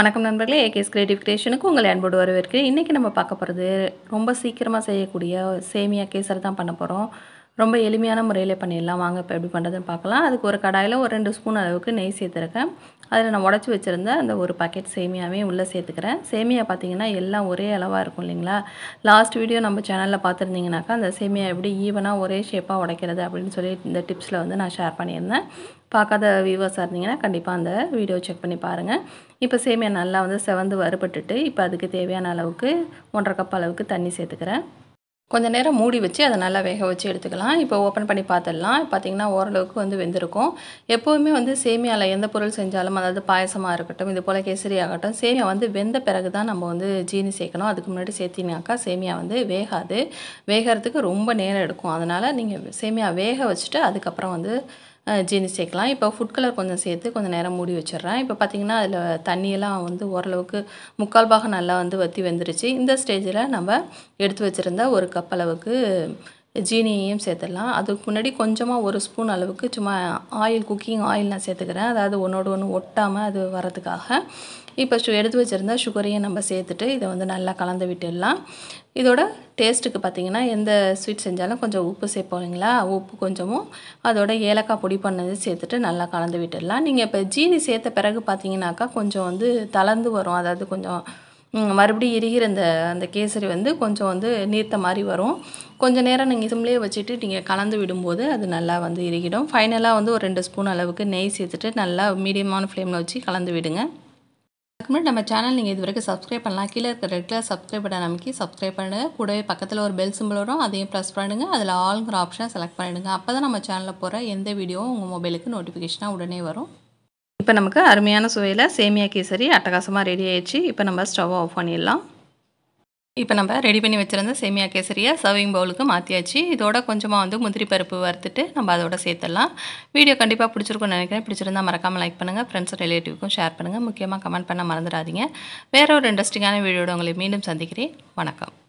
வணக்கம் நண்பர்களே ஏகேஸ் கிரியேட்டிவ் கிரியேஷனுக்கு உங்கள் அன்போடு வரவேற்கிறேன் இன்றைக்கி நம்ம பார்க்க போகிறது ரொம்ப சீக்கிரமாக செய்யக்கூடிய சேமியா கேசரி தான் பண்ண போகிறோம் ரொம்ப எளிமையான முறையில் பண்ணிடலாம் வாங்க இப்போ எப்படி பண்ணுறதுன்னு பார்க்கலாம் அதுக்கு ஒரு கடாயில் ஒரு ரெண்டு ஸ்பூன் அளவுக்கு நெய் சேர்த்துருக்கேன் அதில் நான் உடச்சி வச்சுருந்த அந்த ஒரு பாக்கெட் சேமியாவே உள்ளே சேர்த்துக்கிறேன் சேமியா பார்த்தீங்கன்னா எல்லாம் ஒரே அளவாக இருக்கும் இல்லைங்களா லாஸ்ட் வீடியோ நம்ம சேனலில் பார்த்துருந்தீங்கனாக்கா அந்த சேமியா எப்படி ஈவனாக ஒரே ஷேப்பாக உடைக்கிறது அப்படின்னு சொல்லி இந்த டிப்ஸில் வந்து நான் ஷேர் பண்ணியிருந்தேன் பார்க்காத வியூவர்ஸாக இருந்தீங்கன்னா கண்டிப்பாக அந்த வீடியோ செக் பண்ணி பாருங்கள் இப்போ சேமியா நல்லா வந்து செவந்து வறுபட்டுட்டு இப்போ அதுக்கு தேவையான அளவுக்கு ஒன்றரை கப் அளவுக்கு தண்ணி சேர்த்துக்கிறேன் கொஞ்சம் நேரம் மூடி வச்சு அதை நல்லா வேக வச்சு எடுத்துக்கலாம் இப்போ ஓப்பன் பண்ணி பார்த்துடலாம் பார்த்தீங்கன்னா ஓரளவுக்கு வந்து வெந்திருக்கும் எப்போவுமே வந்து சேமியாவில் எந்த பொருள் செஞ்சாலும் அதாவது பாயசமாக இருக்கட்டும் இது போல் கேசரி ஆகட்டும் சேமியா வந்து வெந்த பிறகு தான் நம்ம வந்து ஜீனி சேர்க்கணும் அதுக்கு முன்னாடி சேர்த்தினாக்கா சேமியா வந்து வேகாது வேகிறதுக்கு ரொம்ப நேரம் எடுக்கும் அதனால் நீங்கள் சேமியா வேக வச்சுட்டு அதுக்கப்புறம் வந்து ஜீனி சேர்க்கலாம் இப்போ ஃபுட் கலர் கொஞ்சம் சேர்த்து கொஞ்சம் நேரம் மூடி வச்சிடுறேன் இப்போ பார்த்திங்கன்னா அதில் தண்ணியெல்லாம் வந்து ஓரளவுக்கு முக்கால் பாகம் நல்லா வந்து வற்றி வந்துருச்சு இந்த ஸ்டேஜில் நம்ம எடுத்து வச்சுருந்தா ஒரு கப் அளவுக்கு ஜீனியையும் சேர்த்துடலாம் அதுக்கு முன்னாடி கொஞ்சமாக ஒரு ஸ்பூன் அளவுக்கு சும்மா ஆயில் குக்கிங் ஆயில் நான் சேர்த்துக்கிறேன் அதாவது ஒன்றோடு ஒன்று ஒட்டாமல் அது வரதுக்காக இப்போ எடுத்து வச்சுருந்தா சுகரையும் நம்ம சேர்த்துட்டு இதை வந்து நல்லா கலந்து விட்டுடலாம் இதோட டேஸ்ட்டுக்கு பார்த்திங்கன்னா எந்த ஸ்வீட் செஞ்சாலும் கொஞ்சம் உப்பு சேர்ப்போங்களா உப்பு கொஞ்சமும் அதோட ஏலக்காய் பொடி பண்ணது சேர்த்துட்டு நல்லா கலந்து விட்டுடலாம் நீங்கள் இப்போ ஜீனி சேர்த்த பிறகு பார்த்தீங்கன்னாக்கா கொஞ்சம் வந்து தளர்ந்து வரும் அதாவது கொஞ்சம் மறுபடியும் எரிகிற அந்த அந்த கேசரி வந்து கொஞ்சம் வந்து நீர்த்த மாதிரி வரும் கொஞ்சம் நேரம் நீங்கள் சிம்லேயே வச்சுட்டு நீங்கள் கலந்து விடும்போது அது நல்லா வந்து எரிகிடும் ஃபைனலாக வந்து ஒரு ரெண்டு ஸ்பூன் அளவுக்கு நெய் சேர்த்துட்டு நல்லா மீடியமான ஃப்ளேமில் வச்சு கலந்து விடுங்க அதுக்கு முன்னாடி நம்ம சேனல் நீங்கள் இதுவரைக்கும் சப்ஸ்கிரைப் பண்ணலாம் கீழே இருக்கிற ரெட் கலர் சப்ஸ்கிரைப் பண்ண நமக்கு சப்ஸ்கிரைப் பண்ணுங்கள் கூடவே பக்கத்தில் ஒரு பெல் சிம்பிள் வரும் அதையும் ப்ரெஸ் பண்ணுங்கள் அதில் ஆளுங்கிற ஆப்ஷனை செலக்ட் பண்ணிவிடுங்க அப்போ தான் நம்ம சேனலில் போகிற எந்த வீடியோவும் உங்கள் மொபைலுக்கு நோட்டிஃபிகேஷனாக உடனே வரும் இப்போ நமக்கு அருமையான சுவையில் சேமியா கேசரி அட்டகாசமாக ரெடி ஆயிடுச்சு இப்போ நம்ம ஸ்டவ் ஆஃப் பண்ணிடலாம் இப்போ நம்ம ரெடி பண்ணி வச்சுருந்த சேமியா கேசரியை சர்விங் பவுலுக்கு மாற்றியாச்சு இதோட கொஞ்சமாக வந்து முந்திரி பருப்பு வறுத்துட்டு நம்ம அதோட சேர்த்துடலாம் வீடியோ கண்டிப்பாக பிடிச்சிருக்கோம்னு நினைக்கிறேன் பிடிச்சிருந்தால் மறக்காமல் லைக் பண்ணுங்கள் ஃப்ரெண்ட்ஸ் ரிலேட்டிவ்க்கும் ஷேர் பண்ணுங்கள் முக்கியமாக கமெண்ட் பண்ண மறந்துடாதீங்க வேறு ஒரு இன்ட்ரெஸ்டிங்கான வீடியோட உங்களை மீண்டும் சந்திக்கிறேன் வணக்கம்